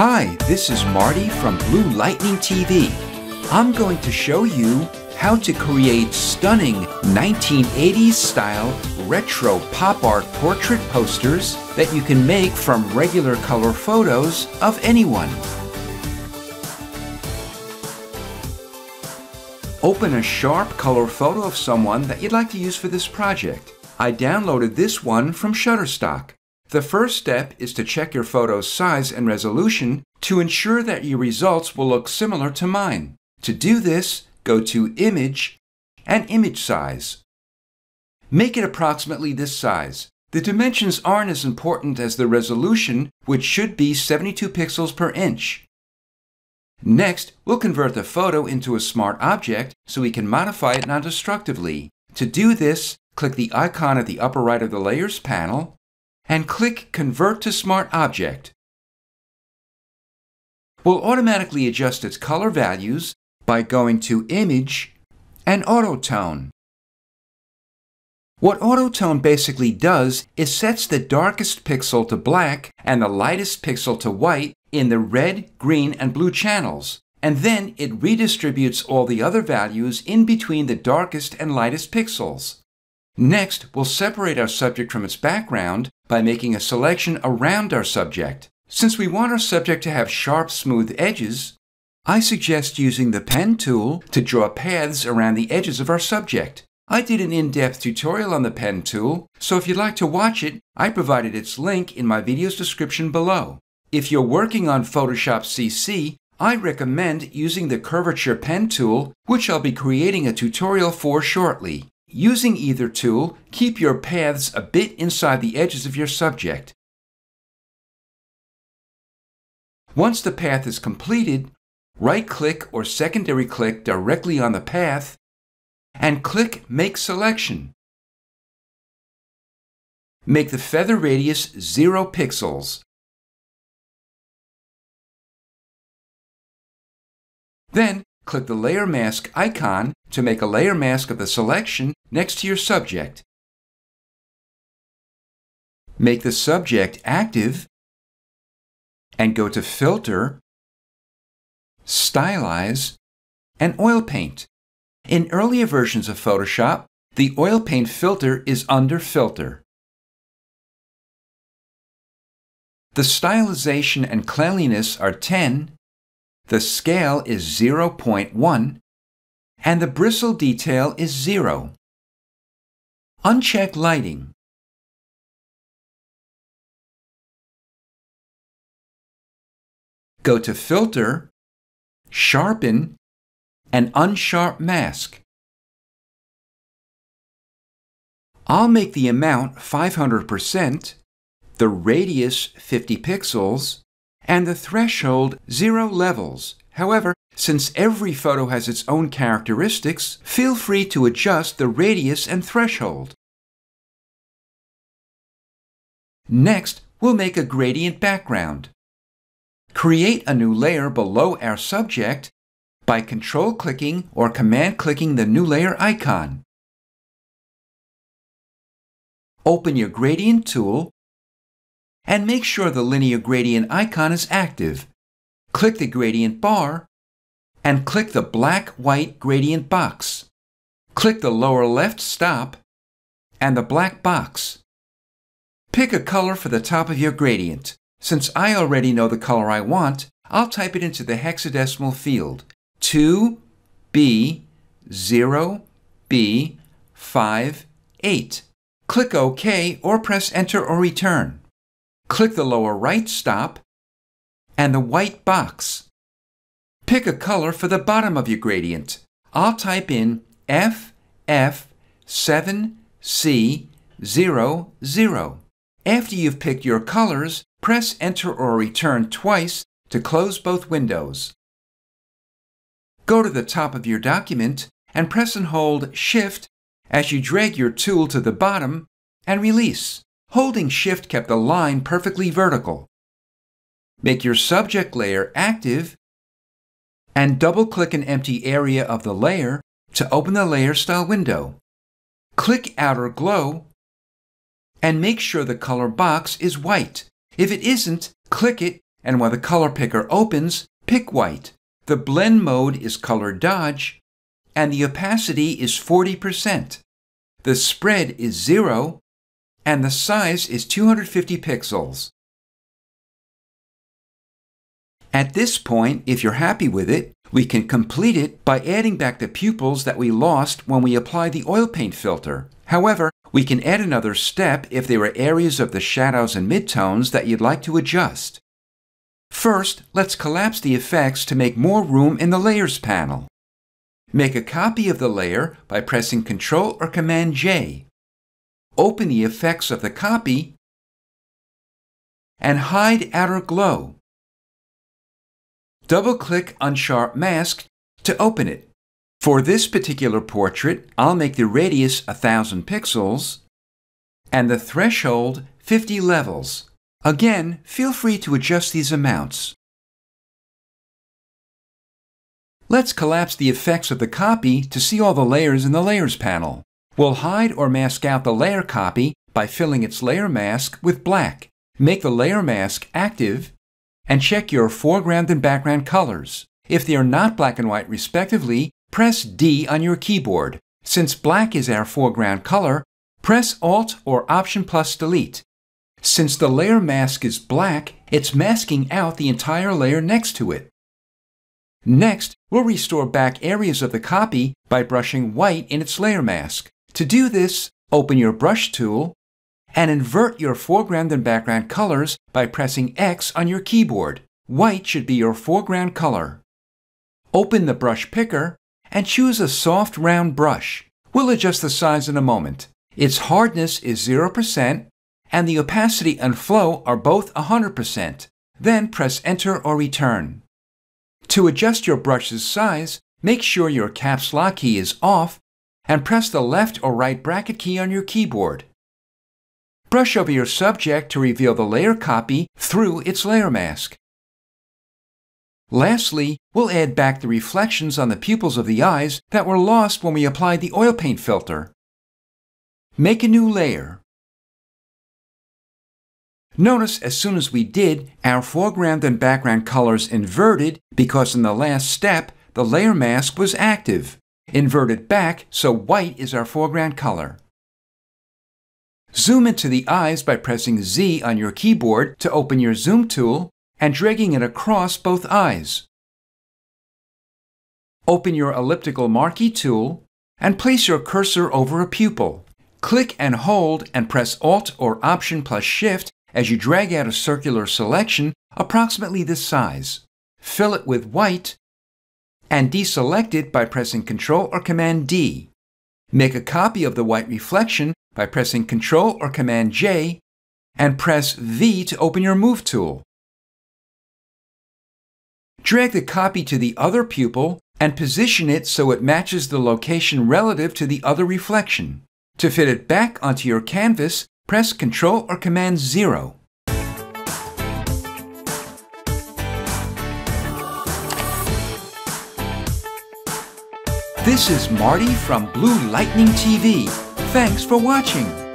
Hi, this is Marty from Blue Lightning TV. I'm going to show you how to create stunning 1980s style retro pop art portrait posters that you can make from regular color photos of anyone. Open a sharp color photo of someone that you'd like to use for this project. I downloaded this one from Shutterstock. The first step is to check your photo's size and resolution to ensure that your results will look similar to mine. To do this, go to Image and Image Size. Make it approximately this size. The dimensions aren't as important as the resolution, which should be 72 pixels per inch. Next, we'll convert the photo into a smart object so we can modify it non-destructively. To do this, click the icon at the upper right of the Layers panel and click Convert to Smart Object. We'll automatically adjust its color values by going to Image and Autotone. What Autotone basically does is sets the darkest pixel to black and the lightest pixel to white in the red, green, and blue channels, and then it redistributes all the other values in between the darkest and lightest pixels. Next, we'll separate our subject from its background by making a selection around our subject. Since we want our subject to have sharp, smooth edges, I suggest using the pen tool to draw paths around the edges of our subject. I did an in-depth tutorial on the pen tool, so if you'd like to watch it, I provided its link in my video's description below. If you're working on Photoshop CC, I recommend using the curvature pen tool, which I'll be creating a tutorial for shortly. Using either tool, keep your paths a bit inside the edges of your subject. Once the path is completed, right-click or secondary click directly on the path and click Make Selection. Make the feather radius 0 pixels. Then Click the Layer Mask icon to make a layer mask of the selection next to your subject. Make the subject active and go to Filter, Stylize, and Oil Paint. In earlier versions of Photoshop, the Oil Paint filter is under Filter. The stylization and cleanliness are 10 the scale is 0.1 and the bristle detail is 0. Uncheck lighting. Go to Filter, Sharpen, and Unsharp Mask. I'll make the amount 500%, the radius 50 pixels, and the threshold zero levels. However, since every photo has its own characteristics, feel free to adjust the radius and threshold. Next, we'll make a gradient background. Create a new layer below our subject by control-clicking or command-clicking the new layer icon. Open your gradient tool and make sure the linear gradient icon is active. Click the gradient bar and click the black white gradient box. Click the lower left stop and the black box. Pick a color for the top of your gradient. Since I already know the color I want, I'll type it into the hexadecimal field 2B0B58. Click OK or press Enter or Return. Click the lower right stop and the white box. Pick a color for the bottom of your gradient. I'll type in FF7C00. After you've picked your colors, press Enter or Return twice to close both windows. Go to the top of your document and press and hold Shift as you drag your tool to the bottom and release. Holding shift kept the line perfectly vertical. Make your subject layer active and double-click an empty area of the layer to open the layer style window. Click outer glow and make sure the color box is white. If it isn't, click it and while the color picker opens, pick white. The blend mode is color dodge and the opacity is 40%. The spread is zero and the size is 250 pixels. At this point, if you're happy with it, we can complete it by adding back the pupils that we lost when we apply the oil paint filter. However, we can add another step if there are areas of the shadows and midtones that you'd like to adjust. First, let's collapse the effects to make more room in the Layers panel. Make a copy of the layer by pressing Ctrl or Command J open the effects of the copy, and hide outer glow. Double-click on Sharp Mask to open it. For this particular portrait, I'll make the radius 1000 pixels and the threshold 50 levels. Again, feel free to adjust these amounts. Let's collapse the effects of the copy to see all the layers in the Layers panel. We'll hide or mask out the layer copy by filling its layer mask with black. Make the layer mask active and check your foreground and background colors. If they are not black and white respectively, press D on your keyboard. Since black is our foreground color, press Alt or Option plus Delete. Since the layer mask is black, it's masking out the entire layer next to it. Next, we'll restore back areas of the copy by brushing white in its layer mask. To do this, open your brush tool and invert your foreground and background colors by pressing X on your keyboard. White should be your foreground color. Open the brush picker and choose a soft round brush. We'll adjust the size in a moment. Its hardness is 0% and the opacity and flow are both 100%. Then press enter or return. To adjust your brush's size, make sure your caps lock key is off and press the left or right bracket key on your keyboard. Brush over your subject to reveal the layer copy through its layer mask. Lastly, we'll add back the reflections on the pupils of the eyes that were lost when we applied the oil paint filter. Make a new layer. Notice as soon as we did, our foreground and background colors inverted because in the last step, the layer mask was active. Invert it back so white is our foreground color. Zoom into the eyes by pressing Z on your keyboard to open your Zoom tool and dragging it across both eyes. Open your elliptical marquee tool and place your cursor over a pupil. Click and hold and press Alt or Option plus Shift as you drag out a circular selection approximately this size. Fill it with white and deselect it by pressing Ctrl or Command D. Make a copy of the white reflection by pressing Ctrl or Command J, and press V to open your Move tool. Drag the copy to the other pupil and position it so it matches the location relative to the other reflection. To fit it back onto your canvas, press Ctrl or Command 0. This is Marty from Blue Lightning TV. Thanks for watching.